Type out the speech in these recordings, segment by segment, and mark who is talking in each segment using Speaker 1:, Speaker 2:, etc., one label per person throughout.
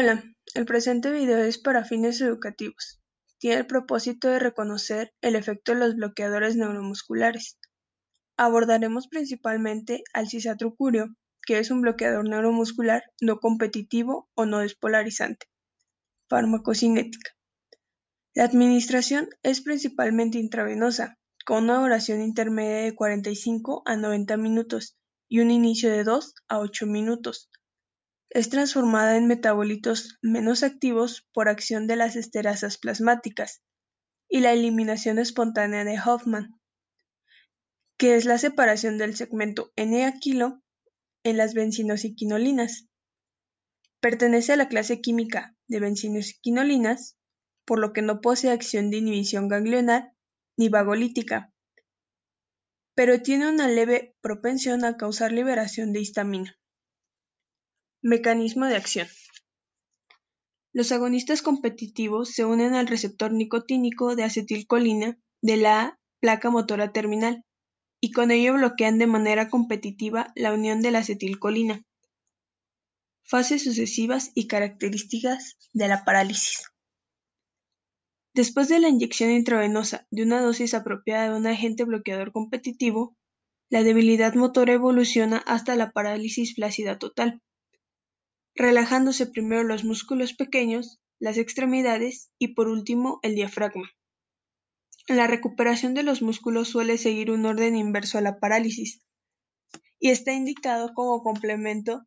Speaker 1: Hola, el presente video es para fines educativos. Tiene el propósito de reconocer el efecto de los bloqueadores neuromusculares. Abordaremos principalmente al cisatrucurio, que es un bloqueador neuromuscular no competitivo o no despolarizante. Farmacocinética. La administración es principalmente intravenosa, con una duración intermedia de 45 a 90 minutos y un inicio de 2 a 8 minutos es transformada en metabolitos menos activos por acción de las esterasas plasmáticas y la eliminación espontánea de Hoffman, que es la separación del segmento N-aquilo en las bencinos quinolinas. Pertenece a la clase química de bencinos quinolinas, por lo que no posee acción de inhibición ganglionar ni vagolítica, pero tiene una leve propensión a causar liberación de histamina. Mecanismo de acción: Los agonistas competitivos se unen al receptor nicotínico de acetilcolina de la placa motora terminal, y con ello bloquean de manera competitiva la unión de la acetilcolina. Fases sucesivas y características de la parálisis. Después de la inyección intravenosa de una dosis apropiada de un agente bloqueador competitivo, la debilidad motora evoluciona hasta la parálisis flácida total, relajándose primero los músculos pequeños, las extremidades y por último el diafragma. La recuperación de los músculos suele seguir un orden inverso a la parálisis y está indicado como complemento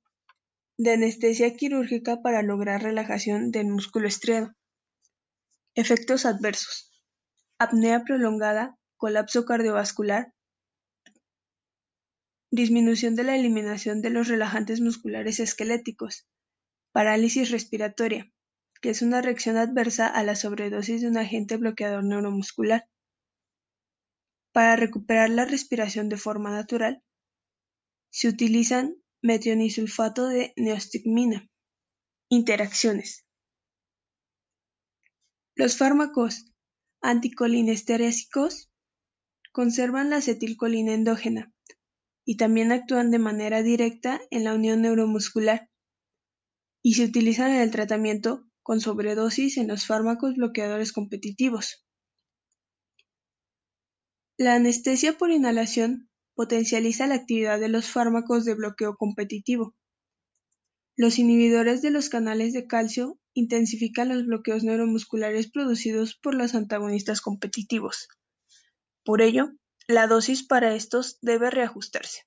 Speaker 1: de anestesia quirúrgica para lograr relajación del músculo estriado. Efectos adversos. Apnea prolongada, colapso cardiovascular, disminución de la eliminación de los relajantes musculares esqueléticos, Parálisis respiratoria, que es una reacción adversa a la sobredosis de un agente bloqueador neuromuscular. Para recuperar la respiración de forma natural, se utilizan metionisulfato de neostigmina. Interacciones. Los fármacos anticolinesterésicos conservan la acetilcolina endógena y también actúan de manera directa en la unión neuromuscular y se utilizan en el tratamiento con sobredosis en los fármacos bloqueadores competitivos. La anestesia por inhalación potencializa la actividad de los fármacos de bloqueo competitivo. Los inhibidores de los canales de calcio intensifican los bloqueos neuromusculares producidos por los antagonistas competitivos. Por ello, la dosis para estos debe reajustarse.